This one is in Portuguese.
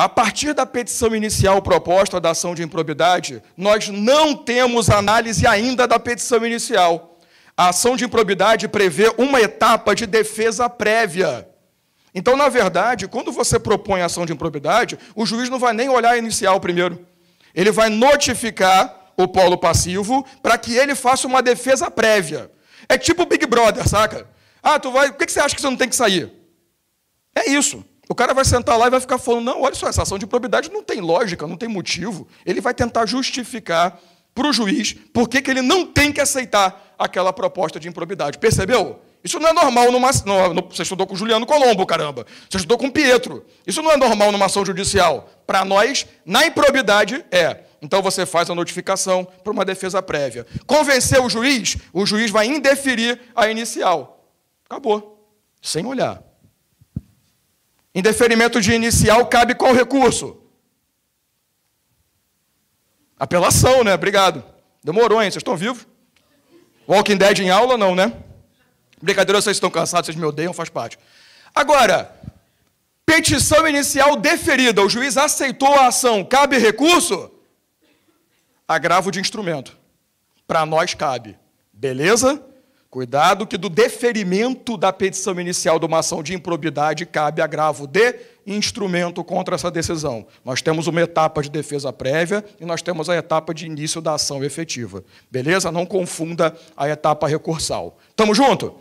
A partir da petição inicial proposta da ação de improbidade, nós não temos análise ainda da petição inicial. A ação de improbidade prevê uma etapa de defesa prévia. Então, na verdade, quando você propõe a ação de improbidade, o juiz não vai nem olhar a inicial primeiro. Ele vai notificar o polo passivo para que ele faça uma defesa prévia. É tipo o Big Brother, saca? Ah, tu vai. Por que você acha que você não tem que sair? É isso. O cara vai sentar lá e vai ficar falando: não, olha só, essa ação de improbidade não tem lógica, não tem motivo. Ele vai tentar justificar para o juiz por que ele não tem que aceitar aquela proposta de improbidade. Percebeu? Isso não é normal numa. No, no, você estudou com Juliano Colombo, caramba. Você estudou com Pietro. Isso não é normal numa ação judicial. Para nós, na improbidade, é. Então você faz a notificação para uma defesa prévia. Convencer o juiz, o juiz vai indeferir a inicial. Acabou. Sem olhar. Em deferimento de inicial, cabe qual recurso? Apelação, né? Obrigado. Demorou, hein? Vocês estão vivos? Walking Dead em aula, não, né? Brincadeira, vocês estão cansados, vocês me odeiam, faz parte. Agora, petição inicial deferida, o juiz aceitou a ação, cabe recurso? Agravo de instrumento. Para nós cabe. Beleza? Cuidado que do deferimento da petição inicial de uma ação de improbidade cabe agravo de instrumento contra essa decisão. Nós temos uma etapa de defesa prévia e nós temos a etapa de início da ação efetiva. Beleza? Não confunda a etapa recursal. Tamo junto?